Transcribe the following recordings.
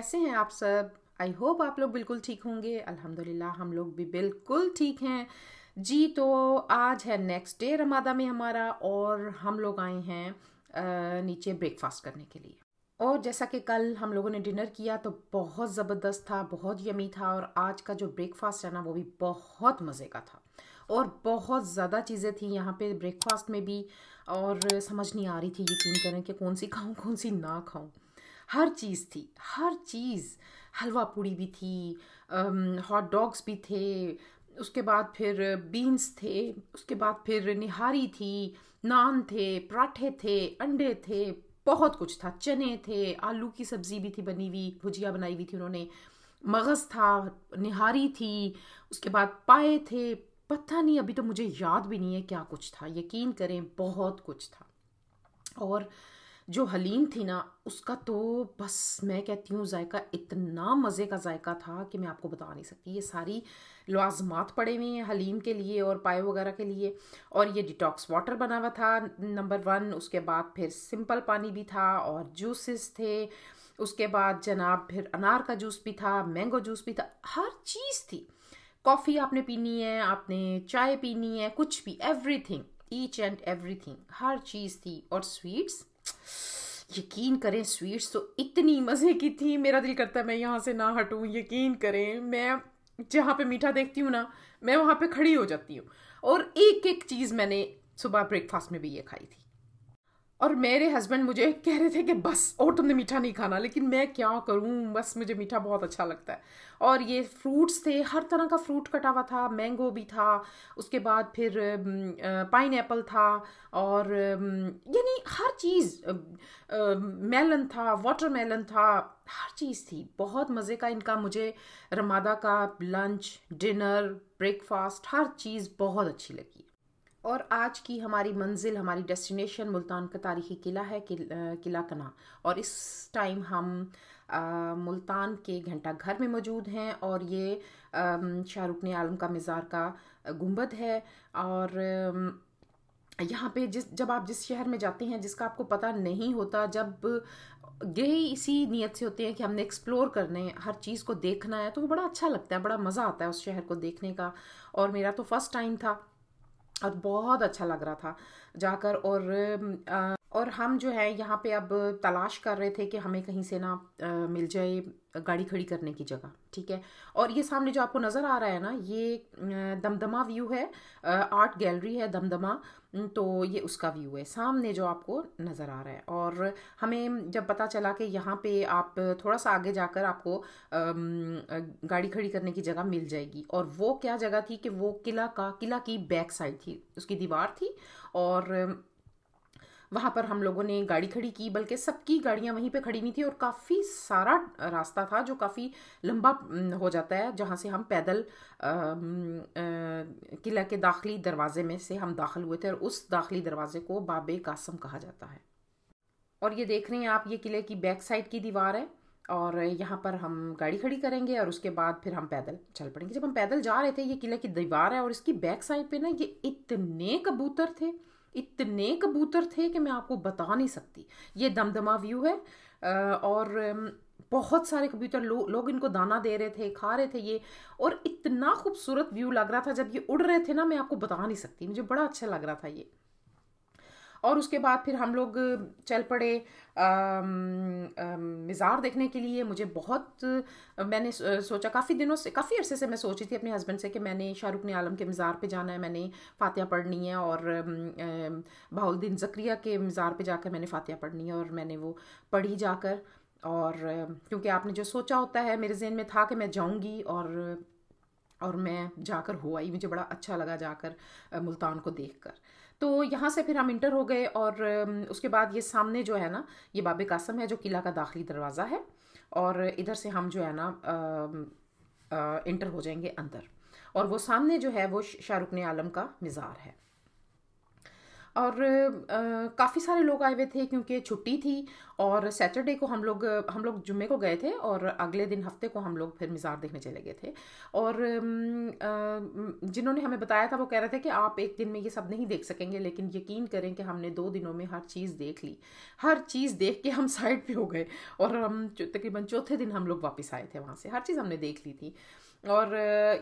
कैसे हैं आप सब आई होप आप लोग बिल्कुल ठीक होंगे अल्हम्दुलिल्लाह हम लोग भी बिल्कुल ठीक हैं जी तो आज है नेक्स्ट डे रमादा में हमारा और हम लोग आए हैं नीचे ब्रेकफास्ट करने के लिए और जैसा कि कल हम लोगों ने डिनर किया तो बहुत ज़बरदस्त था बहुत यमी था और आज का जो ब्रेकफास्ट है ना वो भी बहुत मज़े का था और बहुत ज़्यादा चीज़ें थी यहाँ पे ब्रेकफास्ट में भी और समझ नहीं आ रही थी यकीन करें कि कौन सी खाऊं कौन सी ना खाऊं हर चीज़ थी हर चीज़ हलवा पूड़ी भी थी हॉट डॉग्स भी थे उसके बाद फिर बीन्स थे उसके बाद फिर निहारी थी नान थे पराठे थे अंडे थे बहुत कुछ था चने थे आलू की सब्ज़ी भी थी बनी हुई भुजिया बनाई हुई थी उन्होंने मगज़ था निहारी थी उसके बाद पाए थे पता नहीं अभी तो मुझे याद भी नहीं है क्या कुछ था यकीन करें बहुत कुछ था और जो हलीम थी ना उसका तो बस मैं कहती हूँ जायका इतना मज़े का जायका था कि मैं आपको बता नहीं सकती ये सारी लाजमात पड़े हुए हैं हलीम के लिए और पाए वगैरह के लिए और ये डिटॉक्स वाटर बना हुआ था नंबर वन उसके बाद फिर सिंपल पानी भी था और जूसेस थे उसके बाद जनाब फिर अनार का जूस भी था मैंगो जूस भी था हर चीज़ थी कॉफ़ी आपने पीनी है आपने चाय पीनी है कुछ भी एवरीथिंग ईच एंड एवरीथिंग हर चीज़ थी और स्वीट्स यकीन करें स्वीट्स तो इतनी मज़े की थी मेरा दिल करता है मैं यहाँ से ना हटूँ यकीन करें मैं जहाँ पे मीठा देखती हूँ ना मैं वहाँ पे खड़ी हो जाती हूँ और एक एक चीज़ मैंने सुबह ब्रेकफास्ट में भी ये खाई थी और मेरे हस्बैंड मुझे कह रहे थे कि बस और तुमने मीठा नहीं खाना लेकिन मैं क्या करूँ बस मुझे मीठा बहुत अच्छा लगता है और ये फ्रूट्स थे हर तरह का फ्रूट कटा हुआ था मैंगो भी था उसके बाद फिर पाइन एप्पल था और यानी हर चीज़ मेलन था वाटर मेलन था हर चीज़ थी बहुत मज़े का इनका मुझे रमादा का लंच डिनर ब्रेकफास्ट हर चीज़ बहुत अच्छी लगी और आज की हमारी मंजिल हमारी डेस्टिनेशन मुल्तान का तारीखी किला है कि, किला कना और इस टाइम हम आ, मुल्तान के घंटा घर में मौजूद हैं और ये शाहरुख ने आलम का मज़ार का गुंबद है और यहाँ पे जिस जब आप जिस शहर में जाते हैं जिसका आपको पता नहीं होता जब यही इसी नीयत से होते हैं कि हमने एक्सप्लोर करने हर चीज़ को देखना है तो वो बड़ा अच्छा लगता है बड़ा मज़ा आता है उस शहर को देखने का और मेरा तो फर्स्ट टाइम था और बहुत अच्छा लग रहा था जाकर और और हम जो है यहाँ पे अब तलाश कर रहे थे कि हमें कहीं से ना आ, मिल जाए गाड़ी खड़ी करने की जगह ठीक है और ये सामने जो आपको नज़र आ रहा है ना ये दमदमा व्यू है आर्ट गैलरी है दमदमा तो ये उसका व्यू है सामने जो आपको नज़र आ रहा है और हमें जब पता चला कि यहाँ पे आप थोड़ा सा आगे जाकर आपको गाड़ी खड़ी करने की जगह मिल जाएगी और वो क्या जगह थी कि वो किला का किला की बैक साइड थी उसकी दीवार थी और वहाँ पर हम लोगों ने गाड़ी खड़ी की बल्कि सबकी गाड़ियाँ वहीं पे खड़ी हुई थी और काफ़ी सारा रास्ता था जो काफ़ी लंबा हो जाता है जहाँ से हम पैदल किला के दाखिली दरवाजे में से हम दाखिल हुए थे और उस दाखिली दरवाजे को बाबे कासम कहा जाता है और ये देख रहे हैं आप ये किले की बैक साइड की दीवार है और यहाँ पर हम गाड़ी खड़ी करेंगे और उसके बाद फिर हम पैदल चल पड़ेंगे जब हम पैदल जा रहे थे ये किले की दीवार है और इसकी बैक साइड पे ना ये इतने कबूतर थे इतने कबूतर थे कि मैं आपको बता नहीं सकती ये दमदमा व्यू है और बहुत सारे कबूतर लो, लोग इनको दाना दे रहे थे खा रहे थे ये और इतना खूबसूरत व्यू लग रहा था जब ये उड़ रहे थे ना मैं आपको बता नहीं सकती मुझे बड़ा अच्छा लग रहा था ये और उसके बाद फिर हम लोग चल पड़े मज़ार देखने के लिए मुझे बहुत मैंने सोचा काफ़ी दिनों से काफ़ी अरसे से मैं सोची थी अपने हस्बैंड से कि मैंने शाहरुख ने आलम के मज़ार पे जाना है मैंने फ़ातिहा पढ़नी है और बाहुलद्दीन जक्रिया के मज़ार पे जाकर मैंने फ़ातिहा पढ़नी है और मैंने वो पढ़ी जाकर और क्योंकि आपने जो सोचा होता है मेरे जहन में था कि मैं जाऊँगी और और मैं जाकर हो आई मुझे बड़ा अच्छा लगा जाकर मुल्तान को देखकर तो यहाँ से फिर हम इंटर हो गए और उसके बाद ये सामने जो है ना ये बाबे कासम है जो किला का दाखिली दरवाज़ा है और इधर से हम जो है ना इंटर हो जाएंगे अंदर और वो सामने जो है वो शाहरुख ने आलम का मज़ार है और काफ़ी सारे लोग आए हुए थे क्योंकि छुट्टी थी और सैटरडे को हम लोग हम लोग जुम्मे को गए थे और अगले दिन हफ्ते को हम लोग फिर मिज़ार देखने चले गए थे और जिन्होंने हमें बताया था वो कह रहे थे कि आप एक दिन में ये सब नहीं देख सकेंगे लेकिन यकीन करें कि हमने दो दिनों में हर चीज़ देख ली हर चीज़ देख के हम साइड पर हो गए और हम तकरीबन चौथे दिन हम लोग वापस आए थे वहाँ से हर चीज़ हमने देख ली थी और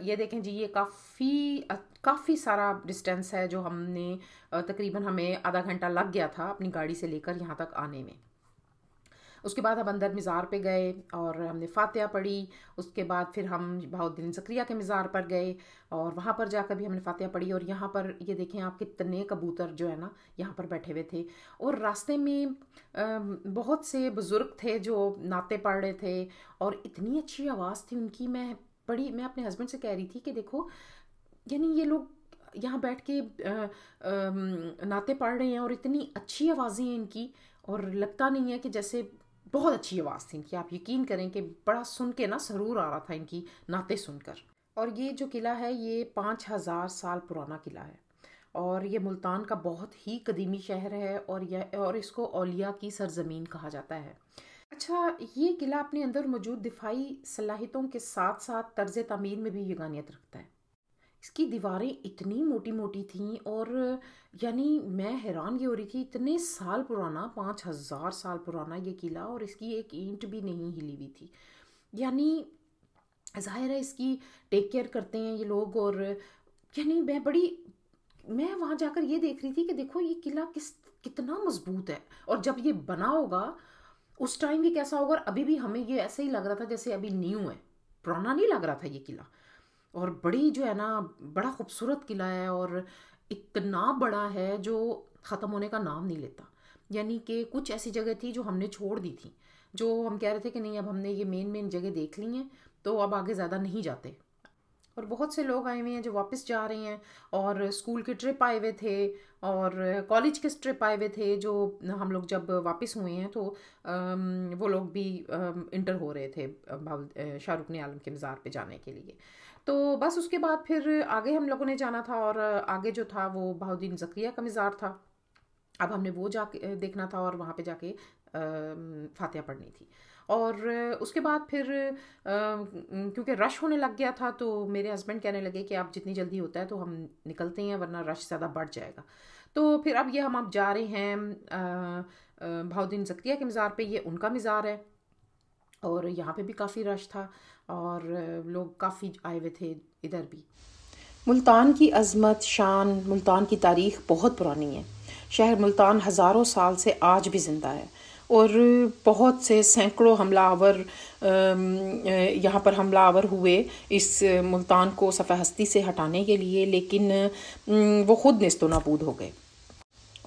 ये देखें जी ये काफ़ी काफ़ी सारा डिस्टेंस है जो हमने तकरीबन हमें आधा घंटा लग गया था अपनी गाड़ी से लेकर यहाँ तक आने में उसके बाद हम अंदर मज़ार पे गए और हमने फातिहा पढ़ी उसके बाद फिर हम भाउद्दीन जक्रिया के मज़ार पर गए और वहाँ पर जाकर भी हमने फातिहा पढ़ी और यहाँ पर ये देखें आप कितने कबूतर जो है ना यहाँ पर बैठे हुए थे और रास्ते में बहुत से बुज़ुर्ग थे जो नाते पढ़ रहे थे और इतनी अच्छी आवाज़ थी उनकी मैं बड़ी मैं अपने हस्बैंड से कह रही थी कि देखो यानी ये लोग यहाँ बैठ के नाते पढ़ रहे हैं और इतनी अच्छी आवाज़ें हैं इनकी और लगता नहीं है कि जैसे बहुत अच्छी आवाज़ थी इनकी आप यकीन करें कि बड़ा सुन के ना सरूर आ रहा था इनकी नाते सुनकर और ये जो किला है ये पाँच हज़ार साल पुराना किला है और ये मुल्तान का बहुत ही कदीमी शहर है और यह और इसको ओलिया की सरजमीन कहा जाता है अच्छा ये किला अपने अंदर मौजूद दिफाई सलाहितों के साथ साथ तर्ज तमीर में भी यगानियत रखता है इसकी दीवारें इतनी मोटी मोटी थीं और यानी मैं हैरान ये हो रही थी इतने साल पुराना पाँच हज़ार साल पुराना ये किला और इसकी एक ईंट भी नहीं हिली हुई थी यानी जाहिर है इसकी टेक केयर करते हैं ये लोग और यानी मैं बड़ी मैं वहाँ जाकर ये देख रही थी कि देखो ये किला किस कितना मज़बूत है और जब ये बना होगा उस टाइम भी कैसा होगा अभी भी हमें ये ऐसे ही लग रहा था जैसे अभी न्यू है पुराना नहीं लग रहा था ये किला और बड़ी जो है ना बड़ा खूबसूरत किला है और इतना बड़ा है जो ख़त्म होने का नाम नहीं लेता यानी कि कुछ ऐसी जगह थी जो हमने छोड़ दी थी जो हम कह रहे थे कि नहीं अब हमने ये मेन मेन जगह देख ली हैं तो अब आगे ज़्यादा नहीं जाते और बहुत से लोग आए हुए हैं जो वापस जा रहे हैं और स्कूल के ट्रिप आए हुए थे और कॉलेज के ट्रिप आए हुए थे जो हम लोग जब वापस हुए हैं तो वो लोग भी इंटर हो रहे थे शाहरुख ने आलम के मज़ार पे जाने के लिए तो बस उसके बाद फिर आगे हम लोगों ने जाना था और आगे जो था वो बहाउद्दीन जक्रिया का मज़ार था अब हमने वो जा देखना था और वहाँ पे जाके फातिहा पढ़नी थी और उसके बाद फिर क्योंकि रश होने लग गया था तो मेरे हस्बैंड कहने लगे कि आप जितनी जल्दी होता है तो हम निकलते हैं वरना रश ज़्यादा बढ़ जाएगा तो फिर अब ये हम आप जा रहे हैं भाउद्दीन जगतिया के मज़ार पे ये उनका मज़ार है और यहाँ पे भी काफ़ी रश था और लोग काफ़ी आए हुए थे इधर भी मुल्तान की अजमत शान मुल्तान की तारीख बहुत पुरानी है शहर मुल्तान हज़ारों साल से आज भी ज़िंदा है और बहुत से सैकड़ों हमलावर यहाँ पर हमलावर हुए इस मुल्तान को हस्ती से हटाने के लिए लेकिन वो ख़ुद नस्त नबूद हो गए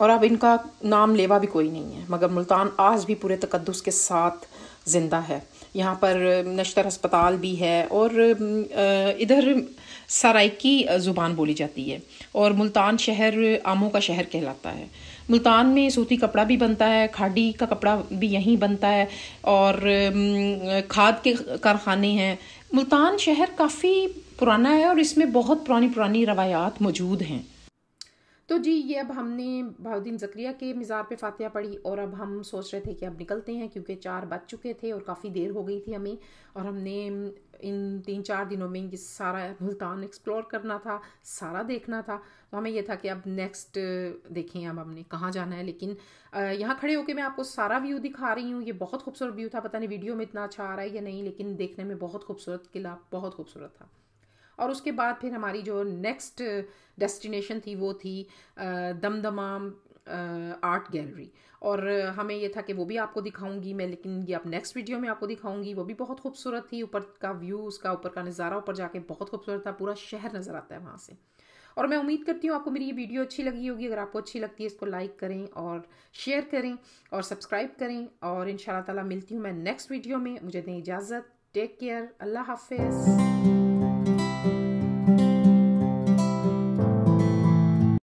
और अब इनका नाम लेवा भी कोई नहीं है मगर मुल्तान आज भी पूरे तकदस के साथ ज़िंदा है यहाँ पर नशतर अस्पताल भी है और इधर सराइकी ज़ुबान बोली जाती है और मुल्तान शहर आमों का शहर कहलाता है मुल्तान में सूती कपड़ा भी बनता है खाडी का कपड़ा भी यहीं बनता है और खाद के कारखाने हैं मुल्तान शहर काफ़ी पुराना है और इसमें बहुत पुरानी पुरानी रवायात मौजूद हैं तो जी ये अब हमने भाउद्दीन जक्रिया के मज़ार पे फातिहा पढ़ी और अब हम सोच रहे थे कि अब निकलते हैं क्योंकि चार बज चुके थे और काफ़ी देर हो गई थी हमें और हमने इन तीन चार दिनों में ये सारा मुल्तान एक्सप्लोर करना था सारा देखना था तो हमें यह था कि अब नेक्स्ट देखें अब हमने कहाँ जाना है लेकिन यहाँ खड़े होकर मैं आपको सारा व्यू दिखा रही हूँ ये बहुत खूबसूरत व्यू था पता नहीं वीडियो में इतना अच्छा आ रहा है या नहीं लेकिन देखने में बहुत खूबसूरत किला बहुत खूबसूरत था और उसके बाद फिर हमारी जो नेक्स्ट डेस्टिनेशन uh, थी वो थी दमदमा आर्ट गैलरी और uh, हमें ये था कि वो भी आपको दिखाऊंगी मैं लेकिन ये आप नेक्स्ट वीडियो में आपको दिखाऊंगी वो भी बहुत खूबसूरत थी ऊपर का व्यू उसका ऊपर का नज़ारा ऊपर जाके बहुत खूबसूरत था पूरा शहर नज़र आता है वहाँ से और मैं उम्मीद करती हूँ आपको मेरी ये वीडियो अच्छी लगी होगी अगर आपको अच्छी लगती है इसको लाइक करें और शेयर करें और सब्सक्राइब करें और इन ताला मिलती हूँ मैं नेक्स्ट वीडियो में मुझे दें इजाज़त टेक केयर अल्लाह हाफिज़